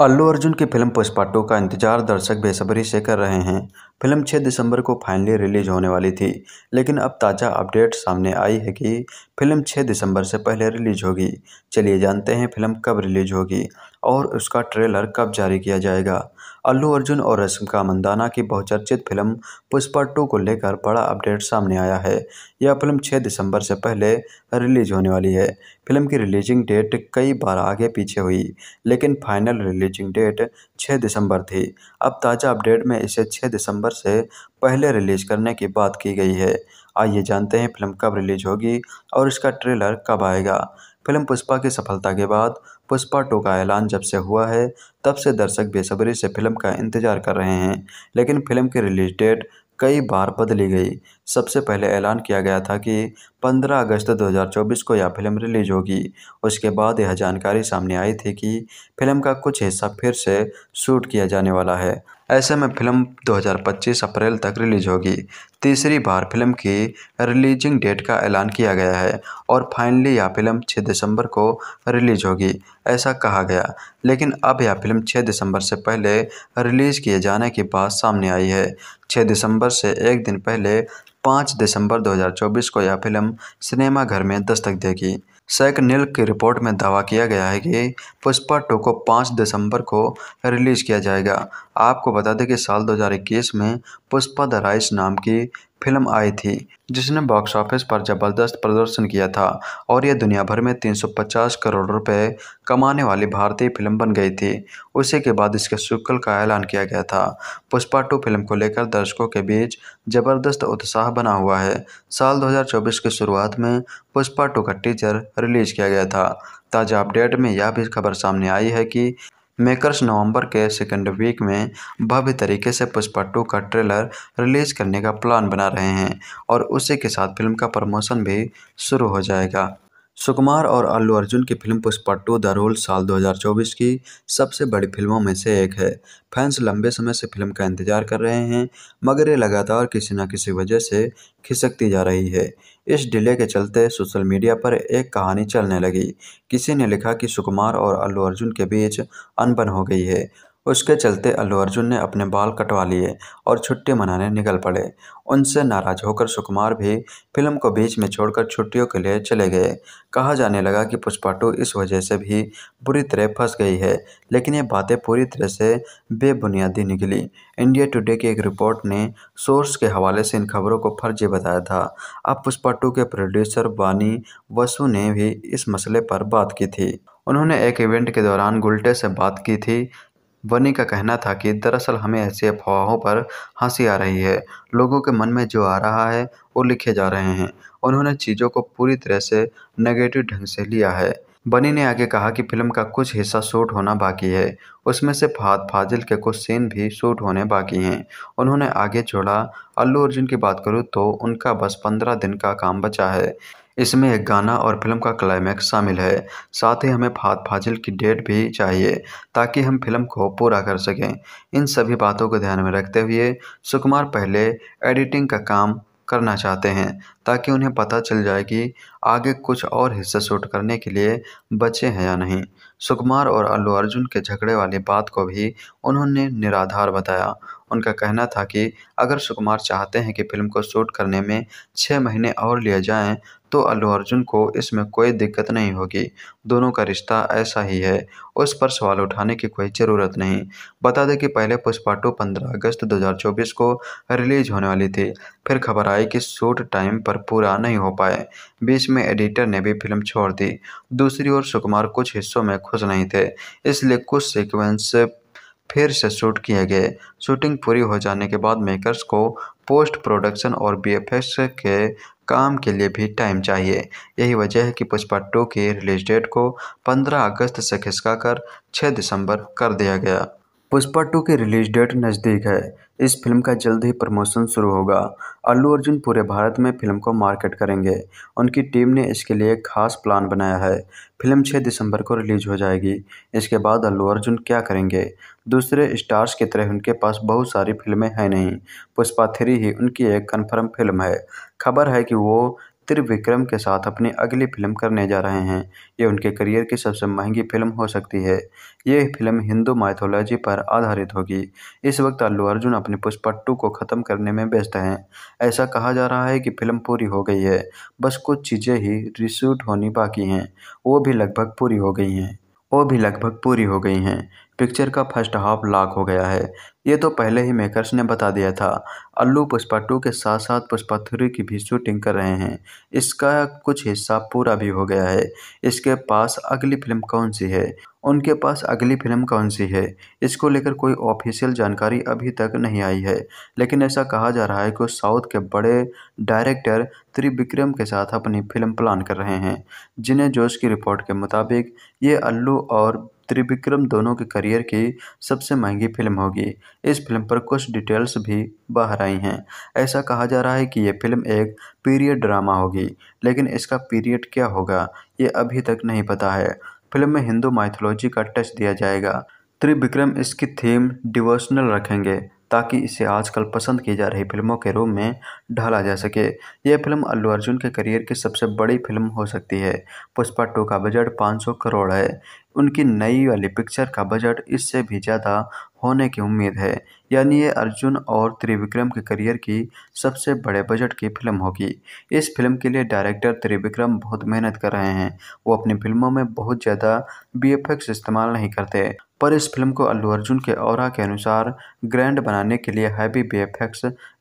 अल्लू अर्जुन की फिल्म पुष्पाटो का इंतजार दर्शक बेसब्री से कर रहे हैं फिल्म 6 दिसंबर को फाइनली रिलीज होने वाली थी लेकिन अब ताज़ा अपडेट सामने आई है कि फिल्म 6 दिसंबर से पहले रिलीज होगी चलिए जानते हैं फिल्म कब रिलीज होगी और उसका ट्रेलर कब जारी किया जाएगा अल्लू अर्जुन और रश्मिका मंदाना की बहुचर्चित फिल्म पुष्पा टू को लेकर बड़ा अपडेट सामने आया है यह फिल्म 6 दिसंबर से पहले रिलीज होने वाली है फिल्म की रिलीजिंग डेट कई बार आगे पीछे हुई लेकिन फाइनल रिलीजिंग डेट 6 दिसंबर थी अब ताज़ा अपडेट में इसे 6 दिसंबर से पहले रिलीज करने की बात की गई है आइए जानते हैं फिल्म कब रिलीज होगी और इसका ट्रेलर कब आएगा फिल्म पुष्पा की सफलता के बाद पुष्पा टू का ऐलान जब से हुआ है तब से दर्शक बेसब्री से फिल्म का इंतजार कर रहे हैं लेकिन फिल्म की रिलीज डेट कई बार बदली गई सबसे पहले ऐलान किया गया था कि 15 अगस्त 2024 को यह फिल्म रिलीज होगी उसके बाद यह जानकारी सामने आई थी कि फिल्म का कुछ हिस्सा फिर से शूट किया जाने वाला है ऐसे में फिल्म 2025 अप्रैल तक रिलीज होगी तीसरी बार फिल्म की रिलीजिंग डेट का ऐलान किया गया है और फाइनली यह फिल्म 6 दिसंबर को रिलीज होगी ऐसा कहा गया लेकिन अब यह फिल्म 6 दिसंबर से पहले रिलीज़ किए जाने की बात सामने आई है 6 दिसंबर से एक दिन पहले पाँच दिसंबर 2024 को यह फिल्म सिनेमाघर में दस्तक देगी सैक नील की रिपोर्ट में दावा किया गया है कि पुष्पा टू को पाँच दिसंबर को रिलीज किया जाएगा आपको बता दें कि साल 2021 में पुष्पा द राइस नाम की फिल्म आई थी जिसने बॉक्स ऑफिस पर ज़बरदस्त प्रदर्शन किया था और यह दुनिया भर में 350 करोड़ रुपए कमाने वाली भारतीय फिल्म बन गई थी उसी के बाद इसके शुक्ल का ऐलान किया गया था पुष्पा टू फिल्म को लेकर दर्शकों के बीच ज़बरदस्त उत्साह बना हुआ है साल 2024 की शुरुआत में पुष्पा टू का टीचर रिलीज किया गया था ताज़ा अपडेट में यह भी खबर सामने आई है कि मेकर्स नवंबर के सेकेंड वीक में भव्य तरीके से पुष्पा टू का ट्रेलर रिलीज करने का प्लान बना रहे हैं और उसी के साथ फिल्म का प्रमोशन भी शुरू हो जाएगा सुकुमार और अल्लू अर्जुन की फिल्म पुष्पा द रोल साल 2024 की सबसे बड़ी फिल्मों में से एक है फैंस लंबे समय से फिल्म का इंतजार कर रहे हैं मगर ये लगातार किसी न किसी वजह से खिसकती जा रही है इस डिले के चलते सोशल मीडिया पर एक कहानी चलने लगी किसी ने लिखा कि सुकुमार और अल्लू अर्जुन के बीच अनबन हो गई है उसके चलते अल्लू अर्जुन ने अपने बाल कटवा लिए और छुट्टी मनाने निकल पड़े उनसे नाराज होकर सुकुमार भी फिल्म को बीच में छोड़कर छुट्टियों के लिए चले गए कहा जाने लगा कि पुष्पा टू इस वजह से भी बुरी तरह फंस गई है लेकिन ये बातें पूरी तरह से बेबुनियादी निकली इंडिया टुडे की एक रिपोर्ट ने सोर्स के हवाले से इन खबरों को फर्जी बताया था अब पुष्पा टू के प्रोड्यूसर वानी वसु ने भी इस मसले पर बात की थी उन्होंने एक इवेंट के दौरान गुलटे से बात की थी बनी का कहना था कि दरअसल हमें ऐसे अफवाहों पर हंसी आ रही है लोगों के मन में जो आ रहा है वो लिखे जा रहे हैं उन्होंने चीज़ों को पूरी तरह से नेगेटिव ढंग से लिया है बनी ने आगे कहा कि फिल्म का कुछ हिस्सा शूट होना बाकी है उसमें से फाद फाजिल के कुछ सीन भी शूट होने बाकी हैं उन्होंने आगे जोड़ा अल्लू अर्जुन की बात करूँ तो उनका बस पंद्रह दिन का काम बचा है इसमें एक गाना और फिल्म का क्लाइमैक्स शामिल है साथ ही हमें फात फाजिल की डेट भी चाहिए ताकि हम फिल्म को पूरा कर सकें इन सभी बातों को ध्यान में रखते हुए सुकुमार पहले एडिटिंग का काम करना चाहते हैं ताकि उन्हें पता चल जाए कि आगे कुछ और हिस्से शूट करने के लिए बचे हैं या नहीं सुकुमार और अल्लू अर्जुन के झगड़े वाली बात को भी उन्होंने निराधार बताया उनका कहना था कि अगर सुकुमार चाहते हैं कि फिल्म को शूट करने में छः महीने और लिए जाएं तो अल्लू अर्जुन को इसमें कोई दिक्कत नहीं होगी दोनों का रिश्ता ऐसा ही है उस पर सवाल उठाने की कोई ज़रूरत नहीं बता दें कि पहले पुष्पा टू पंद्रह अगस्त 2024 को रिलीज होने वाली थी फिर खबर आई कि शूट टाइम पर पूरा नहीं हो पाए बीच में एडिटर ने भी फिल्म छोड़ दी दूसरी ओर सुकुमार कुछ हिस्सों में खुश नहीं थे इसलिए कुछ सिक्वेंस फिर से शूट किए गए शूटिंग पूरी हो जाने के बाद मेकर्स को पोस्ट प्रोडक्शन और बीएफएक्स के काम के लिए भी टाइम चाहिए यही वजह है कि पुष्पा टू की रिलीज डेट को 15 अगस्त से खिसका कर 6 दिसंबर कर दिया गया पुष्पा टू की रिलीज डेट नज़दीक है इस फिल्म का जल्द ही प्रमोशन शुरू होगा अल्लू अर्जुन पूरे भारत में फिल्म को मार्केट करेंगे उनकी टीम ने इसके लिए एक खास प्लान बनाया है फिल्म 6 दिसंबर को रिलीज हो जाएगी इसके बाद अल्लू अर्जुन क्या करेंगे दूसरे स्टार्स की तरह उनके पास बहुत सारी फिल्में हैं नहीं पुष्पा थ्री ही उनकी एक कन्फर्म फिल्म है खबर है कि वो त्रिविक्रम के साथ अपनी अगली फिल्म करने जा रहे हैं ये उनके करियर की सबसे महंगी फिल्म हो सकती है ये फिल्म हिंदू माइथोलॉजी पर आधारित होगी इस वक्त अल्लू अर्जुन अपने पुष्पट्टू को ख़त्म करने में व्यस्त हैं ऐसा कहा जा रहा है कि फिल्म पूरी हो गई है बस कुछ चीज़ें ही रिशूट होनी बाकी हैं वो भी लगभग पूरी हो गई हैं वो भी लगभग पूरी हो गई हैं पिक्चर का फर्स्ट हाफ लॉक हो गया है ये तो पहले ही मेकर्स ने बता दिया था अल्लू पुष्पा टू के साथ साथ पुष्पा थ्री की भी शूटिंग कर रहे हैं इसका कुछ हिस्सा पूरा भी हो गया है इसके पास अगली फिल्म कौन सी है उनके पास अगली फिल्म कौन सी है इसको लेकर कोई ऑफिशियल जानकारी अभी तक नहीं आई है लेकिन ऐसा कहा जा रहा है कि साउथ के बड़े डायरेक्टर त्रिविक्रम के साथ अपनी फिल्म प्लान कर रहे हैं जिन्हें जोश की रिपोर्ट के मुताबिक ये अल्लू और त्रिविक्रम दोनों के करियर की सबसे महंगी फिल्म होगी इस फिल्म पर कुछ डिटेल्स भी बाहर आई हैं ऐसा कहा जा रहा है कि ये फिल्म एक पीरियड ड्रामा होगी लेकिन इसका पीरियड क्या होगा ये अभी तक नहीं पता है फिल्म में हिंदू माइथोलॉजी का टच दिया जाएगा त्रिविक्रम इसकी थीम डिवोशनल रखेंगे ताकि इसे आजकल पसंद की जा रही फिल्मों के रूप में ढाला जा सके यह फिल्म अल्लू अर्जुन के करियर की सबसे बड़ी फिल्म हो सकती है पुष्पा टू का बजट 500 करोड़ है उनकी नई वाली पिक्चर का बजट इससे भी ज़्यादा होने की उम्मीद है यानी ये अर्जुन और त्रिविक्रम के करियर की सबसे बड़े बजट की फिल्म होगी इस फिल्म के लिए डायरेक्टर त्रिविक्रम बहुत मेहनत कर रहे हैं वो अपनी फिल्मों में बहुत ज़्यादा बी इस्तेमाल नहीं करते पर इस फिल्म को अल्लू अर्जुन के और के अनुसार ग्रैंड बनाने के लिए हैवी बी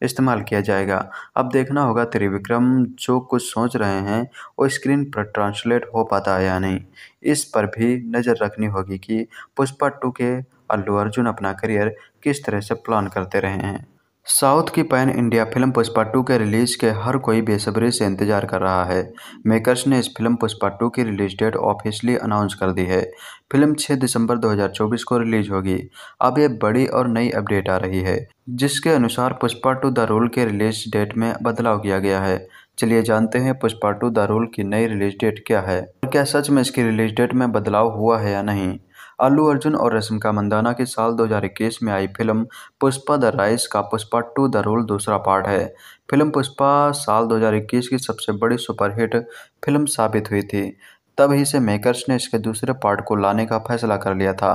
इस्तेमाल किया जाएगा अब देखना होगा त्रिविक्रम जो कुछ सोच रहे हैं वो स्क्रीन पर ट्रांसलेट हो पाता है या नहीं इस पर भी नज़र रखनी होगी कि पुष्पा टू के अल्लू अर्जुन अपना करियर किस तरह से प्लान करते रहे हैं साउथ की pan India film Pushpa two के रिलीज़ के हर कोई बेसब्री से इंतजार कर रहा है मेकर्स ने इस फिल्म पुष्पा टू की रिलीज डेट ऑफिशियली अनाउंस कर दी है फिल्म 6 दिसंबर 2024 को रिलीज होगी अब ये बड़ी और नई अपडेट आ रही है जिसके अनुसार पुष्पा टू द रोल के रिलीज डेट में बदलाव किया गया है चलिए जानते हैं पुष्पा टू द रोल की नई रिलीज डेट क्या है और क्या सच में इसकी रिलीज डेट में बदलाव हुआ है या नहीं अल्लू अर्जुन और रश्मिका मंदाना की साल 2021 में आई फिल्म पुष्पा द राइस का पुष्पा टू द रोल दूसरा पार्ट है फिल्म पुष्पा साल 2021 की सबसे बड़ी सुपरहिट फिल्म साबित हुई थी तभी से मेकर्स ने इसके दूसरे पार्ट को लाने का फैसला कर लिया था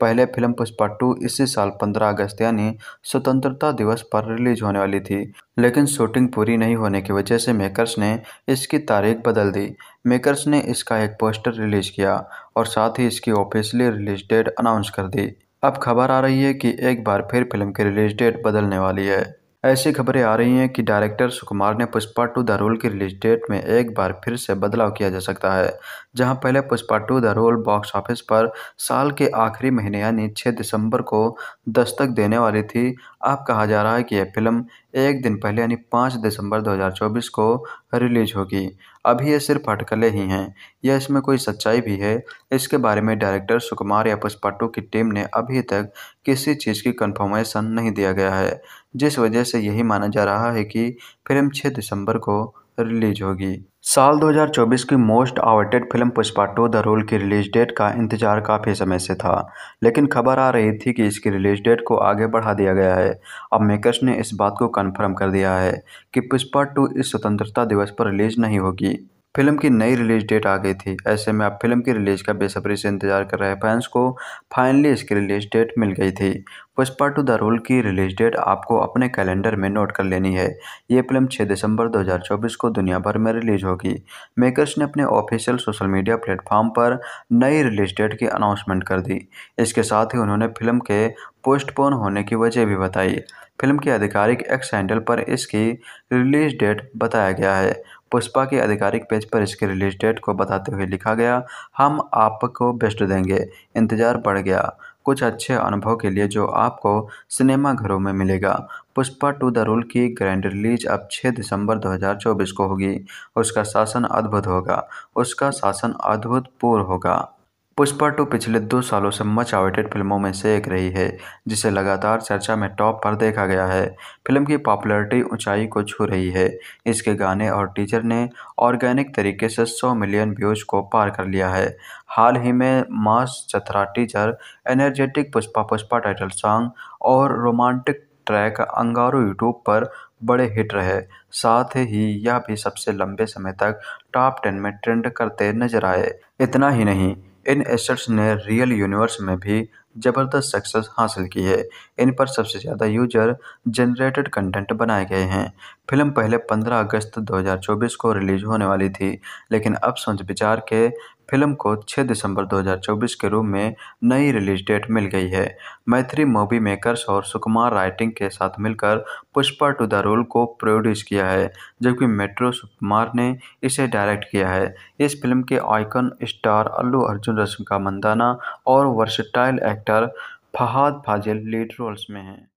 पहले फिल्म पुष्पा टू इसी साल 15 अगस्त यानी स्वतंत्रता दिवस पर रिलीज होने वाली थी लेकिन शूटिंग पूरी नहीं होने की वजह से मेकर्स ने इसकी तारीख बदल दी मेकर्स ने इसका एक पोस्टर रिलीज किया और साथ ही इसकी ऑफिशियली रिलीज डेट अनाउंस कर दी अब खबर आ रही है कि एक बार फिर फिल्म की रिलीज डेट बदलने वाली है ऐसी खबरें आ रही हैं कि डायरेक्टर सुकुमार ने पुष्पा टू द रोल की रिलीज डेट में एक बार फिर से बदलाव किया जा सकता है जहां पहले Pushpa two the rule box office पर साल के आखिरी महीने यानी 6 दिसंबर को दस्तक देने वाली थी अब कहा जा रहा है कि यह फिल्म एक दिन पहले यानी 5 दिसंबर 2024 को रिलीज होगी अभी ये सिर्फ अटकलें ही हैं यह इसमें कोई सच्चाई भी है इसके बारे में डायरेक्टर सुकुमार या पुष्पा टू की टीम ने अभी तक किसी चीज़ की कन्फर्मेशन नहीं दिया गया है जिस वजह से यही माना जा रहा है कि फिल्म छः दिसंबर को रिलीज होगी साल 2024 की most awaited film Pushpa two the rule की रिलीज डेट का इंतजार काफ़ी समय से था लेकिन खबर आ रही थी कि इसकी रिलीज डेट को आगे बढ़ा दिया गया है अब मेकर्स ने इस बात को कन्फर्म कर दिया है कि पुष्पा टू इस स्वतंत्रता दिवस पर रिलीज नहीं होगी फिल्म की नई रिलीज डेट आ गई थी ऐसे में अब फिल्म की रिलीज का बेसब्री से इंतजार कर रहे फैंस को फाइनली इसकी रिलीज डेट मिल गई थी पुष्पा टू द रूल की रिलीज डेट आपको अपने कैलेंडर में नोट कर लेनी है ये फिल्म 6 दिसंबर 2024 को दुनिया भर में रिलीज होगी मेकर्स ने अपने ऑफिशियल सोशल मीडिया प्लेटफॉर्म पर नई रिलीज डेट की अनाउंसमेंट कर दी इसके साथ ही उन्होंने फिल्म के पोस्टपोन होने की वजह भी बताई फिल्म के आधिकारिक एक्स हैंडल पर इसकी रिलीज डेट बताया गया है पुष्पा के आधिकारिक पेज पर इसके रिलीज डेट को बताते हुए लिखा गया हम आपको बेस्ट देंगे इंतज़ार बढ़ गया कुछ अच्छे अनुभव के लिए जो आपको सिनेमा घरों में मिलेगा पुष्पा टू द रूल की ग्रैंड रिलीज अब 6 दिसंबर 2024 को होगी उसका शासन अद्भुत होगा उसका शासन अद्भुत पूर्व होगा पुष्पा टू पिछले दो सालों से मच अवेटेड फिल्मों में से एक रही है जिसे लगातार चर्चा में टॉप पर देखा गया है फिल्म की पॉपुलैरिटी ऊंचाई को छू रही है इसके गाने और टीचर ने ऑर्गेनिक तरीके से 100 मिलियन व्यूज को पार कर लिया है हाल ही में मास चतरा teaser energetic Pushpa Pushpa title song और रोमांटिक ट्रैक अंगारो यूट्यूब पर बड़े हिट रहे साथ ही यह भी सबसे लंबे समय तक टॉप टेन में ट्रेंड करते नजर आए इतना ही नहीं इन एसेट्स ने रियल यूनिवर्स में भी ज़बरदस्त सक्सेस हासिल की है इन पर सबसे ज़्यादा यूजर जनरेटेड कंटेंट बनाए गए हैं फिल्म पहले 15 अगस्त 2024 को रिलीज़ होने वाली थी लेकिन अब सोच विचार के फिल्म को 6 दिसंबर 2024 के रूप में नई रिलीज डेट मिल गई है मैत्री मूवी मेकर्स और सुकुमार राइटिंग के साथ मिलकर पुष्पा टू द रोल को प्रोड्यूस किया है जबकि मेट्रो सुकुमार ने इसे डायरेक्ट किया है इस फिल्म के आइकन स्टार अल्लू अर्जुन रश्मिका मंदाना और versatile actor Fahadh Faasil lead roles में हैं